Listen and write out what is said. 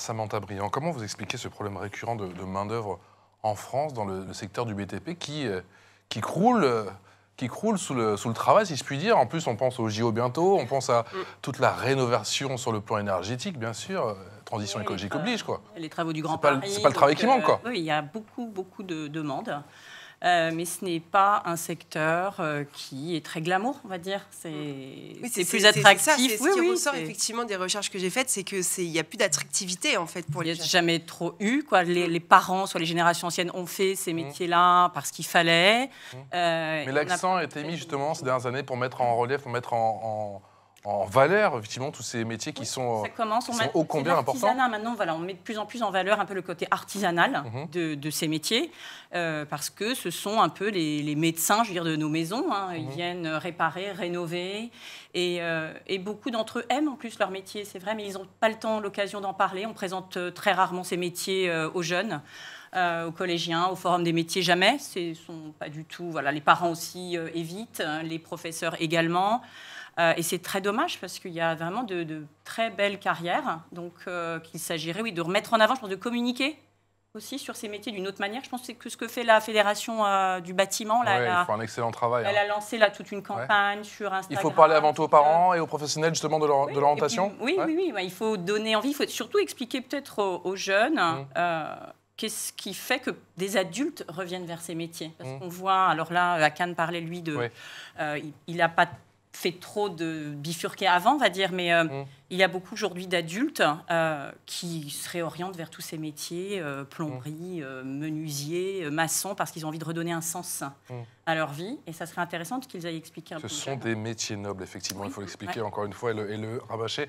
Samantha Briand, comment vous expliquez ce problème récurrent de, main-d'œuvre en France dans le, secteur du BTP qui, euh, qui croule euh, qui croule sous le, sous le travail, si je puis dire. En plus, on pense au JO bientôt, on pense à mm. toute la rénovation sur le plan énergétique, bien sûr. Euh, transition écologique oblige, quoi. Les travaux du Grand Paris. C'est pas le travail qui manque, quoi. Oui, il y a beaucoup, beaucoup de demandes. Euh, mais ce n'est pas un secteur euh, qui est très glamour, on va dire. C'est plus attractif. ce qui ressort effectivement des recherches que j'ai faites, c'est qu'il n'y a plus d'attractivité en fait pour les. Il n'y a jamais trop eu quoi. Mm. Les, parents, soit les générations anciennes, ont fait ces mm. métiers-là parce qu'il fallait. Mm. Euh, mais l'accent a été mis justement ces dernières années pour mettre en relief, pour mettre en en valeur, effectivement, tous ces métiers qui sont, euh, ô combien importants. Maintenant, voilà, on met de plus en plus en valeur un peu le côté artisanal mhm. de, ces métiers, euh, parce que ce sont un peu les, médecins, je veux dire, de nos maisons. Hein. Ils mhm. viennent euh, réparer, rénover, et, beaucoup d'entre eux aiment en plus leur métier, c'est vrai, mais ils n'ont pas le temps, l'occasion d'en parler. On présente très rarement ces métiers aux jeunes. Euh, aux collégiens, au forum des métiers, jamais. Ce sont pas du tout. Voilà, les parents aussi euh, évitent, hein, les professeurs également. Euh, et c'est très dommage parce qu'il y a vraiment de, très belles carrières. Donc, qu'il s'agirait, oui, de remettre en avant, je pense, de communiquer aussi sur ces métiers d'une autre manière. Je pense que ce que fait la fédération du bâtiment, là, elle, a, un excellent travail, elle hein. a lancé là toute une campagne sur Instagram. Il faut parler avant tout aux parents et aux professionnels justement de l'orientation. Oui, oui, oui, oui bah, il faut donner envie, il faut surtout expliquer peut-être aux, jeunes. Mmh qu'est-ce qui fait que des adultes reviennent vers ces métiers Parce mmh. qu'on voit, alors là, Akane parlait, lui, de... Euh, il n'a pas fait trop de bifurquer avant, on va dire, mais euh, mmh. il y a beaucoup aujourd'hui d'adultes euh, qui se réorientent vers tous ces métiers, plomberie, mmh. menuisier, maçon, parce qu'ils ont envie de redonner un sens à leur vie. Et ça serait intéressant qu'ils aillent expliquer un Ce Ce sont des métiers nobles, effectivement, il faut l'expliquer encore une fois et le, et le rabâcher.